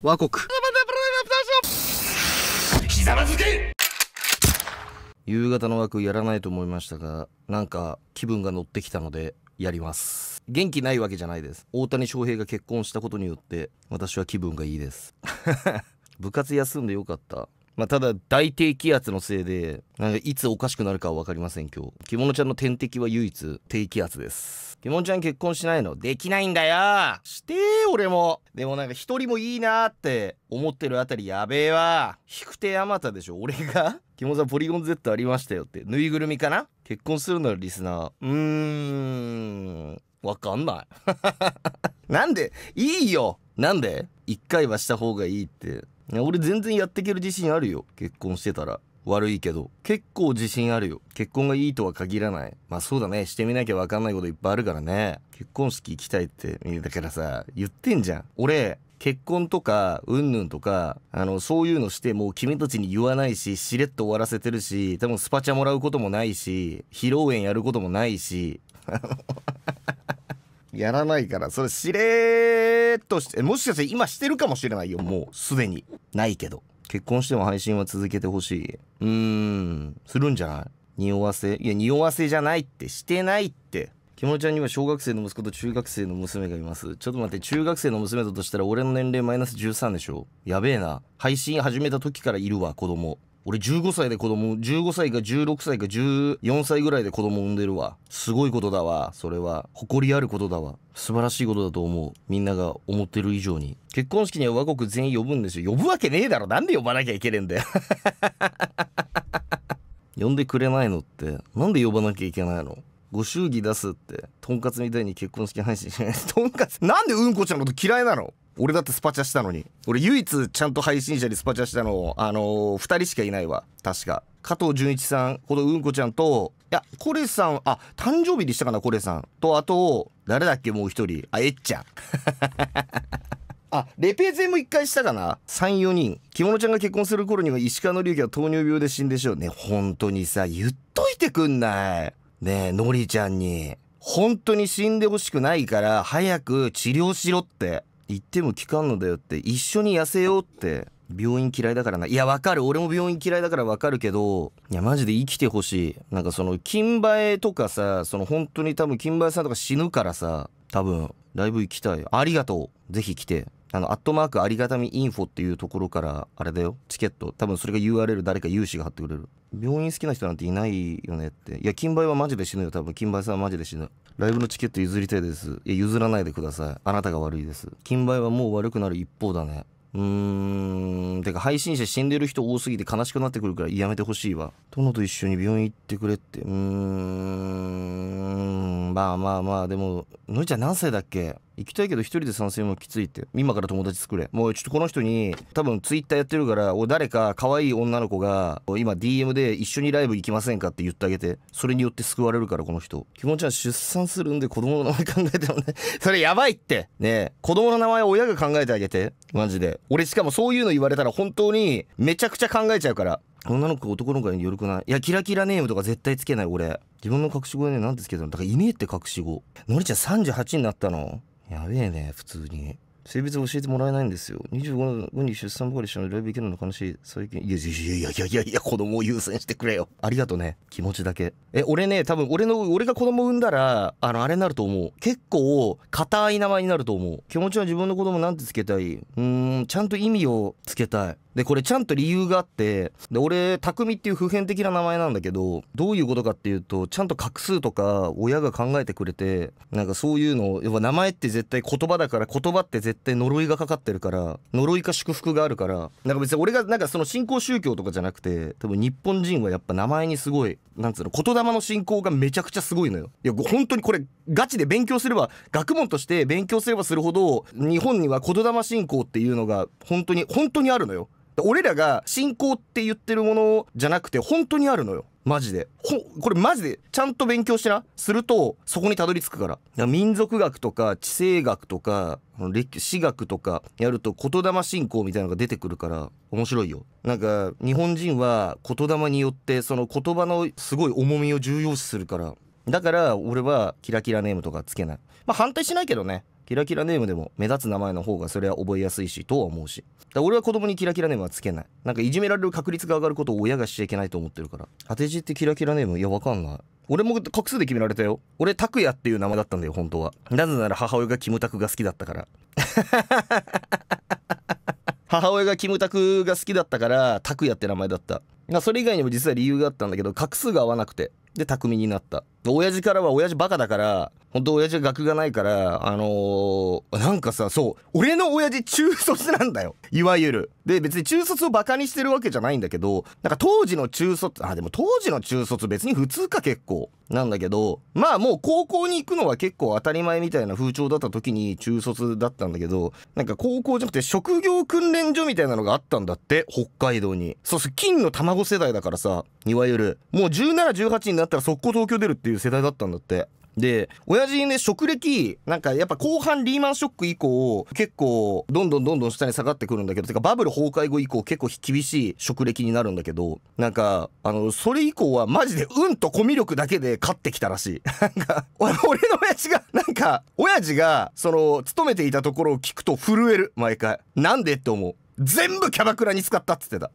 和国ひざまずけ夕方の枠やらないと思いましたがなんか気分が乗ってきたのでやります元気ないわけじゃないです大谷翔平が結婚したことによって私は気分がいいです 部活休んでよかったまあ、ただ大低気圧のせいでなんかいつおかしくなるかは分かりません今日着物ちゃんの天敵は唯一低気圧です着物ちゃん結婚しないのできないんだよして俺もでもなんか一人もいいなって思ってるあたりやべえわ引く手あまたでしょ俺が着物さんポリゴン Z ありましたよってぬいぐるみかな結婚するならリスナーうーんわかんない なんでいいよなんで一回はした方がいいって俺全然やっていける自信あるよ結婚してたら悪いけど結構自信あるよ結婚がいいとは限らないまあそうだねしてみなきゃ分かんないこといっぱいあるからね結婚式行きたいってだからさ言ってんじゃん俺結婚とかうんぬんとかあのそういうのしてもう君たちに言わないししれっと終わらせてるし多分スパチャもらうこともないし披露宴やることもないし やらないから、それしれーっとして、もしかして今してるかもしれないよ、もうすでに。ないけど。結婚しても配信は続けてほしい。うーん、するんじゃない匂わせいや、匂わせじゃないって、してないって。着物ちゃんには小学生の息子と中学生の娘がいます。ちょっと待って、中学生の娘だとしたら俺の年齢マイナス13でしょやべえな。配信始めた時からいるわ、子供。俺15歳で子供15歳か16歳か14歳ぐらいで子供産んでるわすごいことだわそれは誇りあることだわ素晴らしいことだと思うみんなが思ってる以上に結婚式には和国全員呼ぶんですよ呼ぶわけねえだろなんで呼ばなきゃいけねえんだよ 呼んでくれないのってなんで呼ばなきゃいけないのご祝儀出すってとんかつみたいに結婚式配信しないとんかつなんでうんこちゃんのこと嫌いなの俺だってスパチャしたのに。俺唯一ちゃんと配信者にスパチャしたの、あのー、二人しかいないわ。確か。加藤純一さんほどうんこちゃんと、いや、コレさん、あ、誕生日でしたかな、コレさん。と、あと、誰だっけ、もう一人。あ、えっちゃん。あ、レペゼも一回したかな ?3、4人。着物ちゃんが結婚する頃には石川の隆は糖尿病で死んでしょうね。本当にさ、言っといてくんない。ねえ、のりちゃんに。本当に死んでほしくないから、早く治療しろって。行っても聞かんのだよって一緒に痩せようって病院嫌いだからないやわかる俺も病院嫌いだからわかるけどいやマジで生きてほしいなんかその金馬絵とかさその本当に多分金馬絵さんとか死ぬからさ多分ライブ行きたいありがとうぜひ来てあの、アットマークありがたみインフォっていうところから、あれだよ、チケット。多分それが URL 誰か有志が貼ってくれる。病院好きな人なんていないよねって。いや、金梅はマジで死ぬよ、多分。金梅さんはマジで死ぬ。ライブのチケット譲りたいです。いや、譲らないでください。あなたが悪いです。金売はもう悪くなる一方だね。うーん。てか、配信者死んでる人多すぎて悲しくなってくるからやめてほしいわ。殿と一緒に病院行ってくれって。うーん。まあまあまあ、でも、のりちゃん何歳だっけ行きたいけど一人で参戦もきついって今から友達作れもうちょっとこの人に多分ツイッターやってるからお誰か可愛い女の子が今 DM で一緒にライブ行きませんかって言ってあげてそれによって救われるからこの人気持ちは出産するんで子供の名前考えてもね それやばいってねえ子供の名前親が考えてあげてマジで俺しかもそういうの言われたら本当にめちゃくちゃ考えちゃうから女の子男の子によるくないいやキラキラネームとか絶対つけない俺自分の隠し子はね何ですけどだからいねえって隠し子のりちゃん38になったのやべえね、普通に。性別教えてもらえないんですよ。25に出産ばかりしたのでライブ行けるの悲しい。最近。いやいやいやいやいや子供を優先してくれよ。ありがとね。気持ちだけ。え、俺ね、多分俺の、俺が子供産んだら、あの、あれになると思う。結構、硬い名前になると思う。気持ちは自分の子供なんてつけたい。うーん、ちゃんと意味をつけたい。でこれちゃんと理由があってで俺匠っていう普遍的な名前なんだけどどういうことかっていうとちゃんと画数とか親が考えてくれてなんかそういうのやっぱ名前って絶対言葉だから言葉って絶対呪いがかかってるから呪いか祝福があるからなんか別に俺がなんかその信仰宗教とかじゃなくて多分日本人はやっぱ名前にすごいなんつうの言霊の信仰がめちゃくちゃすごいのよ。いや本当にこれガチで勉強すれば学問として勉強すればするほど日本には言霊信仰っていうのが本当に本当にあるのよ。俺らが信仰って言ってるものじゃなくて本当にあるのよマジでほこれマジでちゃんと勉強してなするとそこにたどり着くから民族学とか地政学とか歴史学とかやると言霊信仰みたいなのが出てくるから面白いよなんか日本人は言霊によってその言葉のすごい重みを重要視するからだから俺はキラキラネームとかつけないまあ反対しないけどねキラキラネームでも目立つ名前の方がそれは覚えやすいしとは思うしだ俺は子供にキラキラネームはつけないなんかいじめられる確率が上がることを親がしちゃいけないと思ってるから当て字ってキラキラネームいやわかんない俺も画数で決められたよ俺クヤっていう名前だったんだよ本当はなぜなら母親がキムタクが好きだったから 母親がキムタクが好きだったからクヤって名前だったまあ、それ以外にも実は理由があったんだけど画数が合わなくてで巧みになった親父からは親父バカだから本当親父は学がないからあのー、なんかさそう俺の親父中卒なんだよいわゆるで別に中卒をバカにしてるわけじゃないんだけどなんか当時の中卒あでも当時の中卒別に普通か結構なんだけどまあもう高校に行くのは結構当たり前みたいな風潮だった時に中卒だったんだけどなんか高校じゃなくて職業訓練所みたいなのがあったんだって北海道にそうそ金の卵世代だからさいわゆるもう1718になったら速攻東京出るっていう世代だったんだってで親父ね職歴なんかやっぱ後半リーマンショック以降結構どんどんどんどん下に下がってくるんだけどてかバブル崩壊後以降結構厳しい職歴になるんだけどなんかあのそれ以降はマジで運とコミュ力だけで勝ってきたらしい なんか俺の親父がなんか親父がその勤めていたところを聞くと震える毎回なんでって思う全部キャバクラに使ったっつってた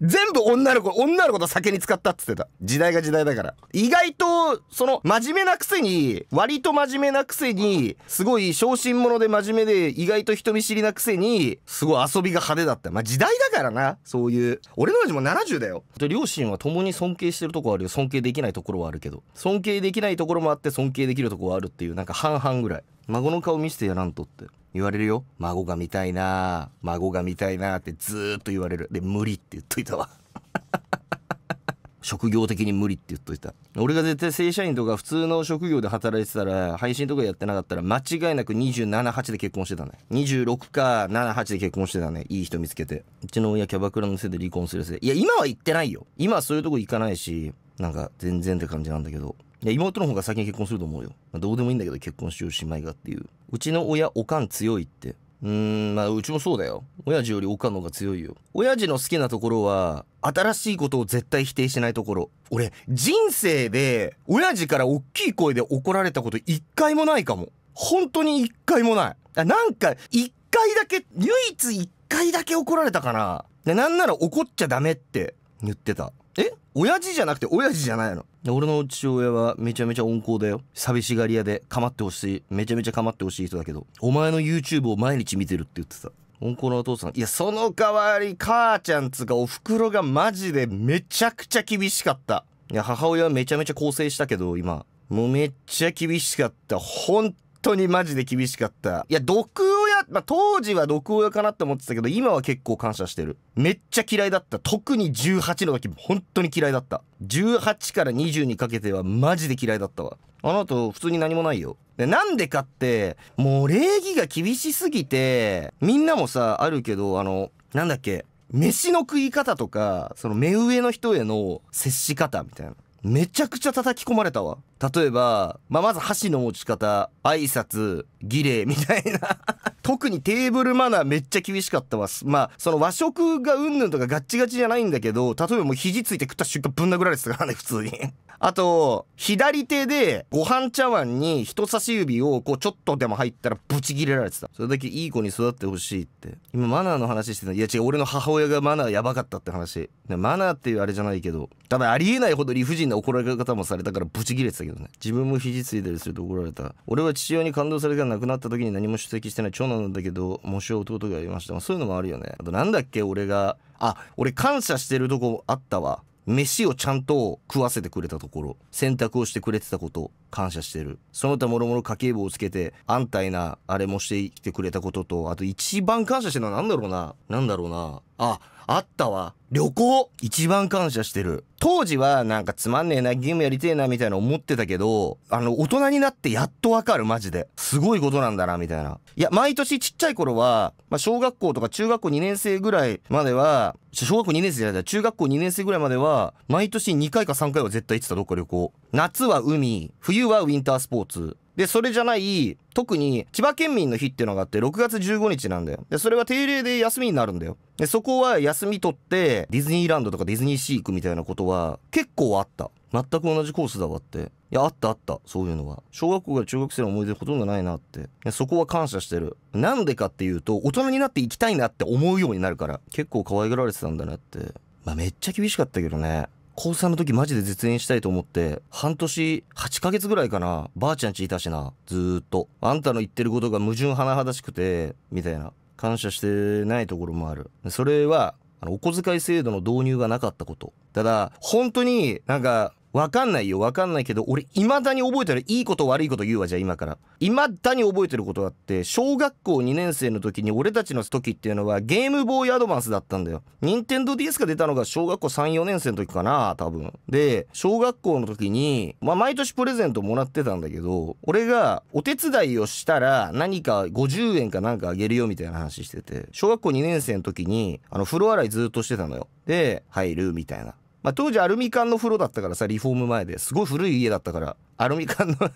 全部女の子女の子と酒に使ったっつってた時代が時代だから意外とその真面目なくせに割と真面目なくせにすごい小心者で真面目で意外と人見知りなくせにすごい遊びが派手だったまあ時代だからなそういう俺の味も70だよで両親は共に尊敬してるとこはあるよ尊敬できないところはあるけど尊敬できないところもあって尊敬できるとこはあるっていうなんか半々ぐらい孫の顔見せてやらんとって言われるよ孫が見たいな孫が見たいなってずっと言われるで無理って言っといたわ 職業的に無理って言っといた俺が絶対正社員とか普通の職業で働いてたら配信とかやってなかったら間違いなく278で結婚してたね26か78で結婚してたねいい人見つけてうちの親キャバクラのせいで離婚するせいいや今は行ってないよ今はそういうとこ行かないしなんか全然って感じなんだけどいや妹の方が先に結婚すると思うよ。まあ、どうでもいいんだけど結婚しようしまいがっていう。うちの親、おかん強いって。うーん、まあうちもそうだよ。親父よりおかんの方が強いよ。親父の好きなところは、新しいことを絶対否定しないところ。俺、人生で、親父から大きい声で怒られたこと一回もないかも。本当に一回もない。あなんか、一回だけ、唯一一回だけ怒られたかな。なんなら怒っちゃダメって言ってた。え親父じゃなくて親父じゃないの俺の父親はめちゃめちゃ温厚だよ寂しがり屋で構ってほしいめちゃめちゃ構ってほしい人だけどお前の YouTube を毎日見てるって言ってた温厚なお父さんいやその代わり母ちゃんつかおふくろがマジでめちゃくちゃ厳しかったいや母親はめちゃめちゃ更生したけど今もうめっちゃ厳しかった本当にマジで厳しかったいや毒をまあ、当時は毒親かなって思ってたけど、今は結構感謝してる。めっちゃ嫌いだった。特に18の時、本当に嫌いだった。18から20にかけてはマジで嫌いだったわ。あの後、普通に何もないよ。で、なんでかって、もう礼儀が厳しすぎて、みんなもさ、あるけど、あの、なんだっけ、飯の食い方とか、その目上の人への接し方みたいな。めちゃくちゃ叩き込まれたわ。例えば、まあ、まず箸の持ち方、挨拶、儀礼みたいな 特にテーブルマナーめっちゃ厳しかったわ。まあ、その和食がうんぬんとかガッチガチじゃないんだけど、例えばもう肘ついて食った瞬間ぶん殴られてたからね、普通に あと、左手でご飯茶碗に人差し指をこうちょっとでも入ったらブチ切れられてた。それだけいい子に育ってほしいって。今マナーの話してた。いや違う、俺の母親がマナーやばかったって話。マナーっていうあれじゃないけど、ただありえないほど理不尽な怒られ方もされたからブチ切れてたけど。どね自分も肘ついたりすると怒られた俺は父親に感動された亡くなった時に何も出席してない長男なんだけど喪主弟がいましたそういうのもあるよねあとなんだっけ俺があ俺感謝してるとこあったわ飯をちゃんと食わせてくれたところ洗濯をしてくれてたこと感謝してるその他もろもろ家計簿をつけて安泰なあれもしてきてくれたこととあと一番感謝してるのは何だろうな何だろうなああったわ旅行一番感謝してる当時はなんかつまんねえなゲームやりてえなみたいな思ってたけどあの大人になってやっとわかるマジですごいことなんだなみたいないや毎年ちっちゃい頃は、まあ、小学校とか中学校2年生ぐらいまでは小学校2年生じゃない中学校2年生ぐらいまでは毎年2回か3回は絶対行ってたどっか旅行夏は海冬はウィンタースポーツで、それじゃない、特に千葉県民の日っていうのがあって、6月15日なんだよ。で、それは定例で休みになるんだよ。で、そこは休み取って、ディズニーランドとかディズニーシー行くみたいなことは結構あった。全く同じコースだわって。いや、あったあった。そういうのは。小学校から中学生の思い出ほとんどないなって。そこは感謝してる。なんでかっていうと、大人になって行きたいなって思うようになるから。結構可愛がられてたんだなって。まあ、めっちゃ厳しかったけどね。高3の時マジで絶縁したいと思って、半年、8ヶ月ぐらいかな、ばあちゃんちいたしな、ずっと。あんたの言ってることが矛盾甚だしくて、みたいな。感謝してないところもある。それは、あの、お小遣い制度の導入がなかったこと。ただ、本当になんか、わかんないよ、わかんないけど、俺、未だに覚えてる。いいこと悪いこと言うわ、じゃあ今から。未だに覚えてることがあって、小学校2年生の時に、俺たちの時っていうのは、ゲームボーイアドバンスだったんだよ。任天堂 DS が出たのが小学校3、4年生の時かな、多分。で、小学校の時に、まあ、毎年プレゼントもらってたんだけど、俺が、お手伝いをしたら、何か50円かなんかあげるよ、みたいな話してて、小学校2年生の時に、あの、風呂洗いずっとしてたのよ。で、入る、みたいな。まあ、当時アルミ缶の風呂だったからさリフォーム前ですごい古い家だったからアルミ缶の部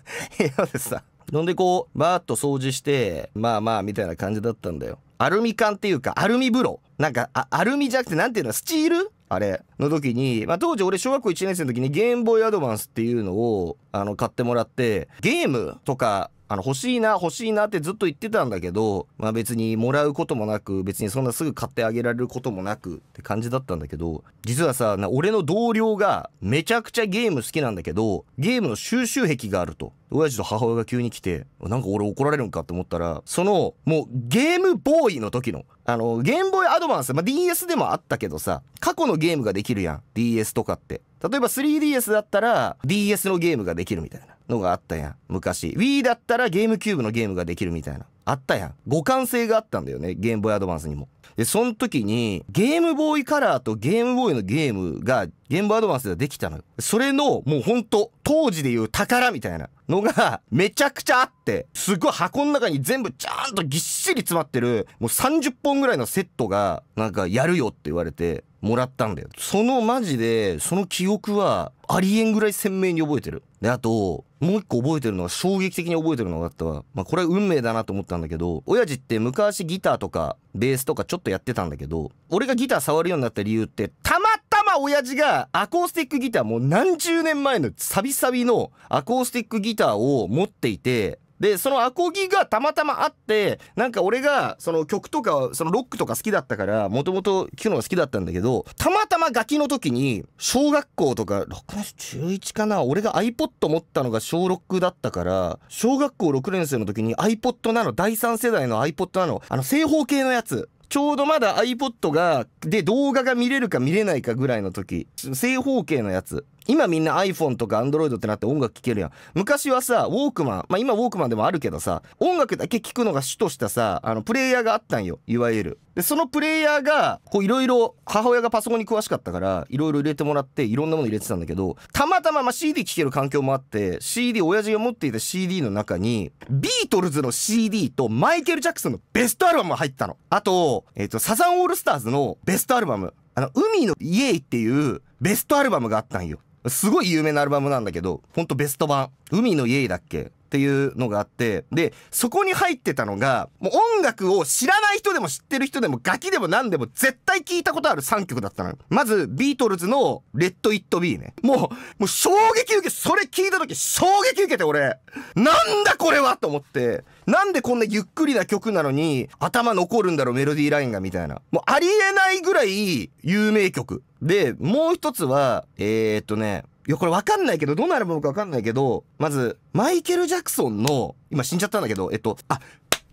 屋でさほんでこうバーッと掃除してまあまあみたいな感じだったんだよアルミ缶っていうかアルミ風呂なんかアルミじゃなくてなんていうのスチールあれの時に、まあ、当時俺小学校1年生の時にゲームボーイアドバンスっていうのをあの買ってもらってゲームとかあの欲しいな欲しいなってずっと言ってたんだけど、まあ、別にもらうこともなく別にそんなすぐ買ってあげられることもなくって感じだったんだけど実はさ俺の同僚がめちゃくちゃゲーム好きなんだけどゲームの収集癖があると。親父と母親が急に来て、なんか俺怒られるんかって思ったら、その、もうゲームボーイの時の、あの、ゲームボーイアドバンス、まあ、DS でもあったけどさ、過去のゲームができるやん。DS とかって。例えば 3DS だったら DS のゲームができるみたいなのがあったやん。昔。Wii だったらゲームキューブのゲームができるみたいな。あったやん。互換性があったんだよね、ゲームボーイアドバンスにも。で、その時に、ゲームボーイカラーとゲームボーイのゲームが、ゲームボーイアドバンスではできたのよ。それの、もうほんと、当時でいう宝みたいなのが、めちゃくちゃあって、すごい箱の中に全部ちゃんとぎっしり詰まってる、もう30本ぐらいのセットが、なんかやるよって言われて、もらったんだよ。そのマジで、その記憶は、ありえんぐらい鮮明に覚えてる。で、あと、もう一個覚えてるのは、衝撃的に覚えてるのがあったわ。まあ、これは運命だなと思ったたんだけど親父って昔ギターとかベースとかちょっとやってたんだけど俺がギター触るようになった理由ってたまたま親父がアコースティックギターもう何十年前のサビサビのアコースティックギターを持っていてでそのアコギがたまたまあってなんか俺がその曲とかそのロックとか好きだったからもともと聴くのが好きだったんだけどたまたまガキの時に小学校とか6年生中1かな俺が iPod 持ったのが小6だったから小学校6年生の時に iPod なの第3世代の iPod なのあの正方形のやつちょうどまだ iPod が、で動画が見れるか見れないかぐらいの時、正方形のやつ今みんな iPhone とか Android ってなって音楽聴けるやん。昔はさ、ウォークマン、まあ今ウォークマンでもあるけどさ、音楽だけ聴くのが主としたさ、あの、プレイヤーがあったんよ。いわゆる。で、そのプレイヤーが、こういろいろ、母親がパソコンに詳しかったから、いろいろ入れてもらって、いろんなもの入れてたんだけど、たまたま、まあ、CD 聴ける環境もあって、CD、親父が持っていた CD の中に、ビートルズの CD とマイケル・ジャクソンのベストアルバムが入ったの。あと、えっ、ー、と、サザンオールスターズのベストアルバム。あの、海のイエイっていうベストアルバムがあったんよ。すごい有名なアルバムなんだけど、ほんとベスト版。海の家だっけっていうのがあって、で、そこに入ってたのが、もう音楽を知らない人でも知ってる人でもガキでも何でも絶対聞いたことある3曲だったのよ。まず、ビートルズのレッド・イット・ビーね。もう、もう衝撃受け、それ聞いた時衝撃受けて俺、なんだこれはと思って、なんでこんなゆっくりな曲なのに頭残るんだろうメロディーラインがみたいな。もうありえないぐらい有名曲。で、もう一つは、えー、っとね、いや、これわかんないけど、どうアルバムかわかんないけど、まず、マイケル・ジャクソンの、今死んじゃったんだけど、えっと、あ、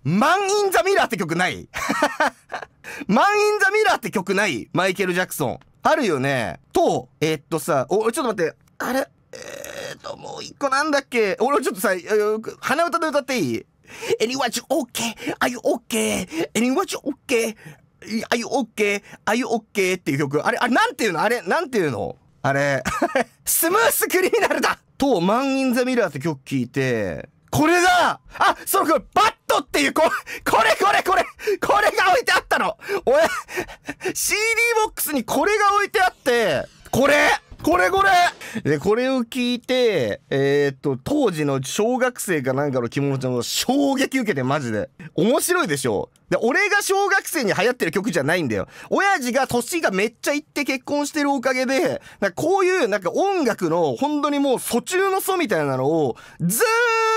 マン・イン・ザ・ミラーって曲ない マン・イン・ザ・ミラーって曲ないマイケル・ジャクソン。あるよね。と、えっとさ、お、ちょっと待って、あれ、えー、っと、もう一個なんだっけ俺ちょっとさ、鼻歌で歌っていい a n y watch okay?Are you o k a y a n y watch okay?Are you okay?Are you okay? っていう曲。あれ、あれ、なんていうのあれ、なんていうのあれ、スムースクリミナルだと、マン・イン・ザ・ミラーって曲聴いて、これだあ、そのこバットっていう、こ、これこれこれ、これが置いてあったの俺、CD ボックスにこれが置いてあって、これこれこれ で、これを聞いて、えー、っと、当時の小学生かなんかの気持ちも衝撃受けて、マジで。面白いでしょで、俺が小学生に流行ってる曲じゃないんだよ。親父が年がめっちゃいって結婚してるおかげで、なんかこういうなんか音楽の本当にもう途中の祖みたいなのを、ず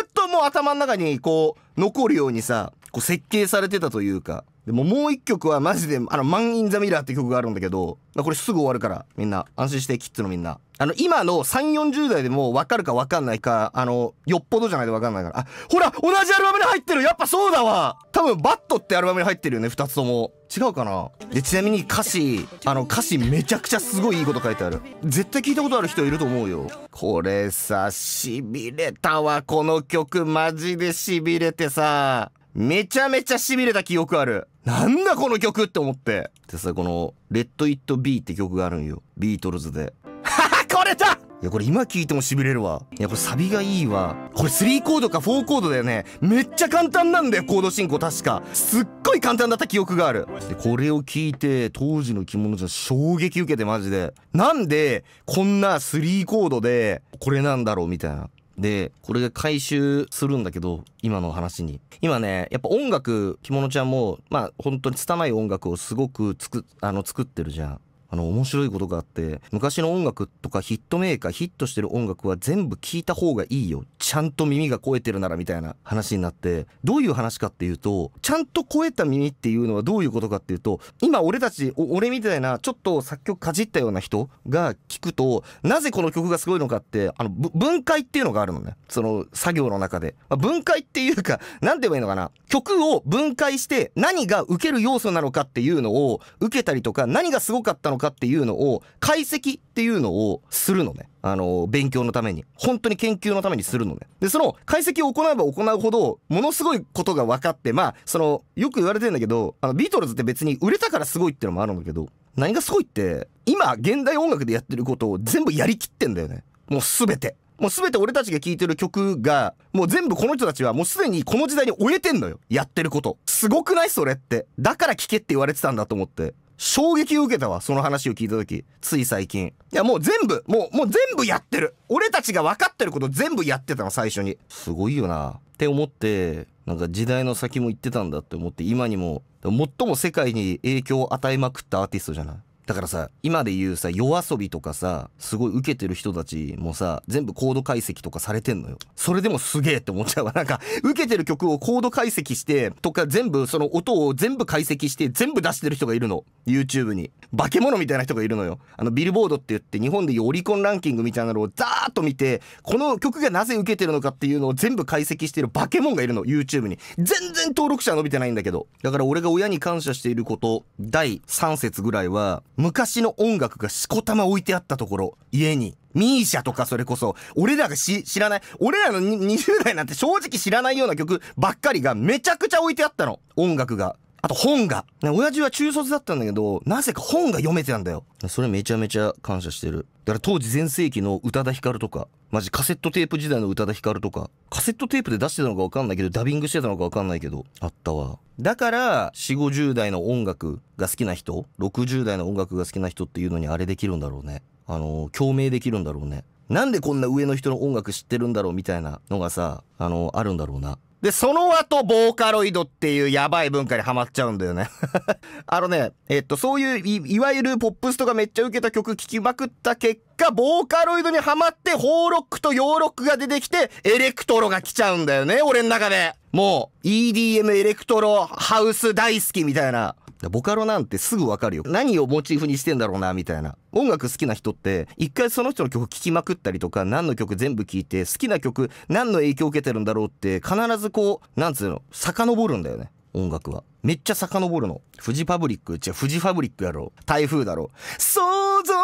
ーっともう頭の中にこう、残るようにさ、こう設計されてたというか。でももう一曲はマジで、あの、マン・イン・ザ・ミラーって曲があるんだけど、これすぐ終わるから、みんな、安心して、キッズのみんな。あの、今の3、40代でも分かるか分かんないか、あの、よっぽどじゃないと分かんないから。あ、ほら同じアルバムに入ってるやっぱそうだわ多分、バットってアルバムに入ってるよね、2つとも。違うかなで、ちなみに歌詞、あの、歌詞めちゃくちゃすごいいいこと書いてある。絶対聞いたことある人いると思うよ。これさ、痺れたわ、この曲、マジで痺れてさ。めちゃめちゃ痺れた記憶ある。なんだこの曲って思って。でさ、この、レッド・イット・ビーって曲があるんよ。ビートルズで。はは、これだいや、これ今聴いても痺れるわ。いや、これサビがいいわ。これ3コードか4コードだよね。めっちゃ簡単なんだよ、コード進行確か。すっごい簡単だった記憶がある。で、これを聞いて、当時の着物じゃ衝撃受けてマジで。なんで、こんな3コードで、これなんだろうみたいな。で、これが回収するんだけど、今の話に。今ね、やっぱ音楽、着物ちゃんも、まあ本当に拙い音楽をすごく作あの、作ってるじゃん。あの面白いことがあって昔の音楽とかヒットメーカーヒットしてる音楽は全部聞いた方がいいよちゃんと耳が肥えてるならみたいな話になってどういう話かっていうとちゃんと肥えた耳っていうのはどういうことかっていうと今俺たち俺みたいなちょっと作曲かじったような人が聞くとなぜこの曲がすごいのかってあの分解っていうのがあるのねその作業の中で、まあ、分解っていうか何て言えばいいのかな曲を分解して何が受ける要素なのかっていうのを受けたりとか何がすごかったのかのかっていうのを解析っていうのをするのね。あの、勉強のために。本当に研究のためにするのね。で、その解析を行えば行うほど、ものすごいことが分かって、まあ、その、よく言われてんだけど、あの、ビートルズって別に売れたからすごいってのもあるんだけど、何がすごいって、今、現代音楽でやってることを全部やりきってんだよね。もう全て。もう全て俺たちが聴いてる曲が、もう全部この人たちはもうすでにこの時代に終えてんのよ。やってること。すごくないそれって。だから聴けって言われてたんだと思って。衝撃を受けたわ、その話を聞いた時。つい最近。いや、もう全部、もう、もう全部やってる。俺たちが分かってること全部やってたの、最初に。すごいよな。って思って、なんか時代の先も言ってたんだって思って、今にも、最も世界に影響を与えまくったアーティストじゃないだからさ今で言うさ夜遊びとかさすごい受けてる人たちもさ全部コード解析とかされてんのよそれでもすげえって思っちゃうわなんか受けてる曲をコード解析してとか全部その音を全部解析して全部出してる人がいるの YouTube に化け物みたいな人がいるのよあのビルボードって言って日本でいうオリコンランキングみたいなのをザーッと見てこの曲がなぜ受けてるのかっていうのを全部解析してる化け物がいるの YouTube に全然登録者は伸びてないんだけどだから俺が親に感謝していること第3節ぐらいは昔の音楽がしこたま置いてあったところ、家に。ミーシャとかそれこそ、俺らが知らない、俺らの20代なんて正直知らないような曲ばっかりがめちゃくちゃ置いてあったの。音楽が。あと本が。ね、親父は中卒だったんだけど、なぜか本が読めてたんだよ。それめちゃめちゃ感謝してる。だから当時全盛期の宇多田ヒカルとか、マジカセットテープ時代の宇多田ヒカルとか、カセットテープで出してたのかわかんないけど、ダビングしてたのかわかんないけど、あったわ。だから、4、50代の音楽が好きな人、60代の音楽が好きな人っていうのにあれできるんだろうね。あの、共鳴できるんだろうね。なんでこんな上の人の音楽知ってるんだろうみたいなのがさ、あの、あるんだろうな。で、その後、ボーカロイドっていうやばい文化にはまっちゃうんだよね あのね、えっと、そういうい、いわゆるポップスとかめっちゃ受けた曲聴きまくった結果、ボーカロイドにハマって、ホーロックとヨーロックが出てきて、エレクトロが来ちゃうんだよね、俺の中で。もう、EDM エレクトロハウス大好きみたいな。ボカロなんてすぐわかるよ。何をモチーフにしてんだろうな、みたいな。音楽好きな人って、一回その人の曲聴きまくったりとか、何の曲全部聴いて、好きな曲、何の影響を受けてるんだろうって、必ずこう、なんつうの、遡るんだよね。音楽は。めっちゃ遡るの。フジパブリック、ゃあフジファブリックやろ。台風だろ。想像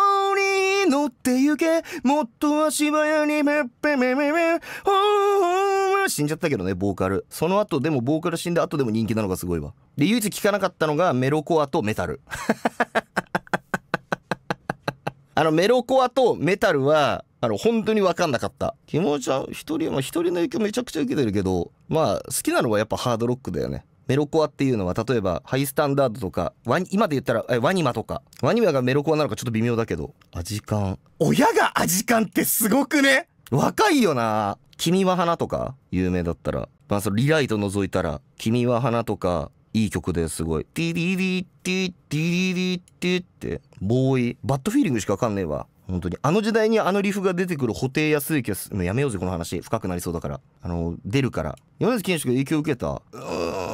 に乗ってゆけ、もっと足早にめっぺめめめ、ほーほーは死んじゃったけどね、ボーカル。その後でも、ボーカル死んだ後でも人気なのがすごいわ。で、唯一聴かなかったのがメロコアとメタル。あの、メロコアとメタルは、あの、本当にわかんなかった。気持ちは、一人、ま一人の影響めちゃくちゃ受けてるけど、まあ、好きなのはやっぱハードロックだよね。メロコアっていうのは、例えば、ハイスタンダードとか、ワニ、今で言ったら、えワニマとか、ワニマがメロコアなのかちょっと微妙だけど、アジカン。親がアジカンってすごくね若いよな君は花とか有名だったら、まあ、そのリライト除いたら、君は花とか、いい曲ですごい。ティリリティティリリティって、ボーイ。バッドフィーリングしかわかんねえわ。本当に。あの時代にあのリフが出てくる布袋康之はもうやめようぜ、この話。深くなりそうだから。あの、出るから。米津玄師が影響を受けた。う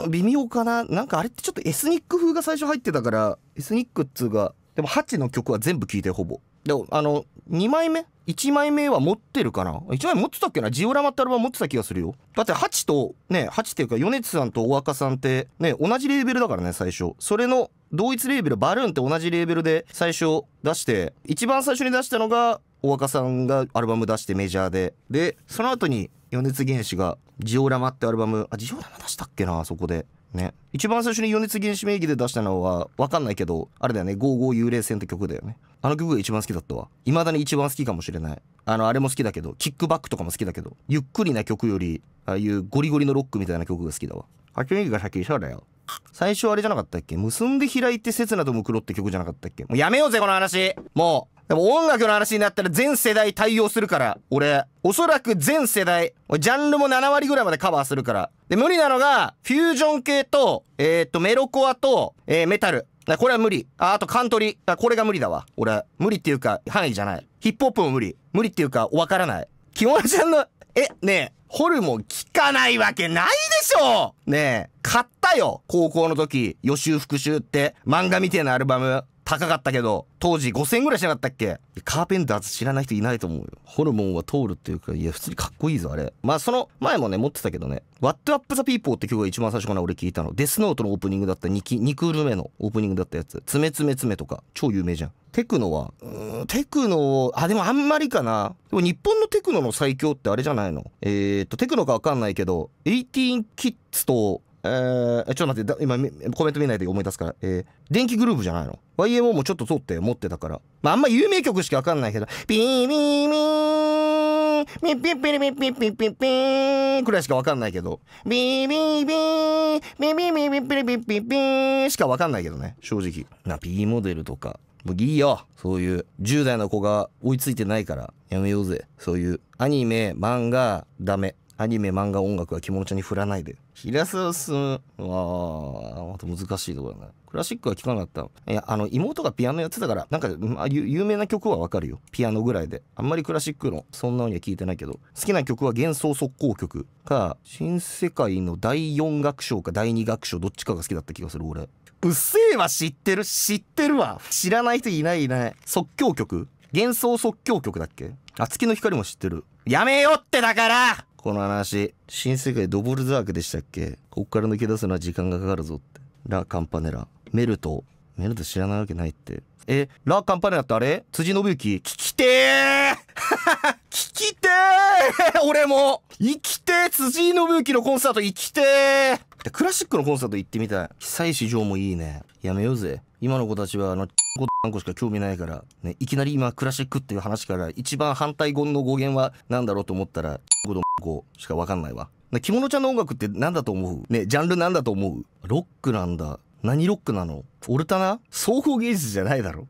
ーん、微妙かな。なんかあれってちょっとエスニック風が最初入ってたから、エスニックっつうか、でも、ハチの曲は全部聴いてほぼ。であの2枚目1枚目は持ってるかな1枚持ってたっけなジオラマってアルバム持ってた気がするよだってハチとねハチっていうか米津さんとお若さんってね同じレーベルだからね最初それの同一レーベルバルーンって同じレーベルで最初出して一番最初に出したのがお若さんがアルバム出してメジャーででその後に米津玄師が「ジオラマ」ってアルバムあジオラマ出したっけなそこでね一番最初に米津原始名義で出したのは分かんないけどあれだよね「55幽霊船」って曲だよねあの曲が一番好きだったわ未だに一番好きかもしれないあのあれも好きだけどキックバックとかも好きだけどゆっくりな曲よりああいうゴリゴリのロックみたいな曲が好きだわ発見義が先そうだよ最初あれじゃなかったっけ結んで開いて刹那とム黒って曲じゃなかったっけもうやめようぜこの話もうでも音楽の話になったら全世代対応するから、俺。おそらく全世代。ジャンルも7割ぐらいまでカバーするから。で、無理なのが、フュージョン系と、えー、っと、メロコアと、えー、メタル。これは無理。あ、あとカントリー。これが無理だわ。俺、無理っていうか、範囲じゃない。ヒップホップも無理。無理っていうか、わからない。キモラちゃんの、え、ねえ、ホルモン効かないわけないでしょねえ、買ったよ。高校の時、予習復習って、漫画みてえなアルバム。高かったけど、当時5000円ぐらいしなかったっけカーペンターズ知らない人いないと思うよ。ホルモンは通るっていうか、いや、普通にかっこいいぞ、あれ。まあ、その前もね、持ってたけどね。What Up the People って曲が一番最初かな、俺聞いたの。デスノートのオープニングだった2期、2クール目のオープニングだったやつ。つめつめつめとか、超有名じゃん。テクノは、うん、テクノ、あ、でもあんまりかな。でも日本のテクノの最強ってあれじゃないのえー、っと、テクノかわかんないけど、18キッズとえー、ちょっと待って、今、コメント見ないで思い出すから。えー、電気グループじゃないの ?YMO もちょっと通って持ってたから。まあ、あんま有名曲しかわかんないけど、ピーミーミー、ピッピッピリピッピッピッピッピーくらいしかわかんないけど、ピーピーピー、ピーピーピーピーピリピッピッピーしかわかんないけどね、正直。な、P モデルとか。もういいよ。そういう、10代の子が追いついてないから、やめようぜ。そういう、アニメ、漫画、ダメ。アニメ、漫画、音楽は着物ちゃんに振らないで。平沢すうわあ、また難しいところだな。クラシックは聴かなかった。いや、あの、妹がピアノやってたから、なんか、まあ、有名な曲はわかるよ。ピアノぐらいで。あんまりクラシックの、そんなには聞いてないけど。好きな曲は幻想速攻曲か、新世界の第4楽章か第2楽章、どっちかが好きだった気がする、俺。うっせえわ、知ってる知ってるわ。知らない人いないいない。即興曲幻想即興曲だっけあ、月の光も知ってる。やめよってだからこの話。新世界ドボルザークでしたっけこっから抜け出すのは時間がかかるぞって。ラ・カンパネラ。メルト。メルト知らないわけないって。え、ラ・カンパネラってあれ辻信之聞きてー 聞きてー 俺も生きてー辻信之のコンサート生きてークラシックのコンサート行ってみたい。久石城もいいね。やめようぜ。今の子たちはあの5しか興味ないから、ね、いきなり今クラシックっていう話から一番反対語の語源は何だろうと思ったら5と5しか分かんないわ。着物ちゃんの音楽って何だと思うねジャンル何だと思うロックなんだ。何ロックなのオルタナ双方芸術じゃないだろ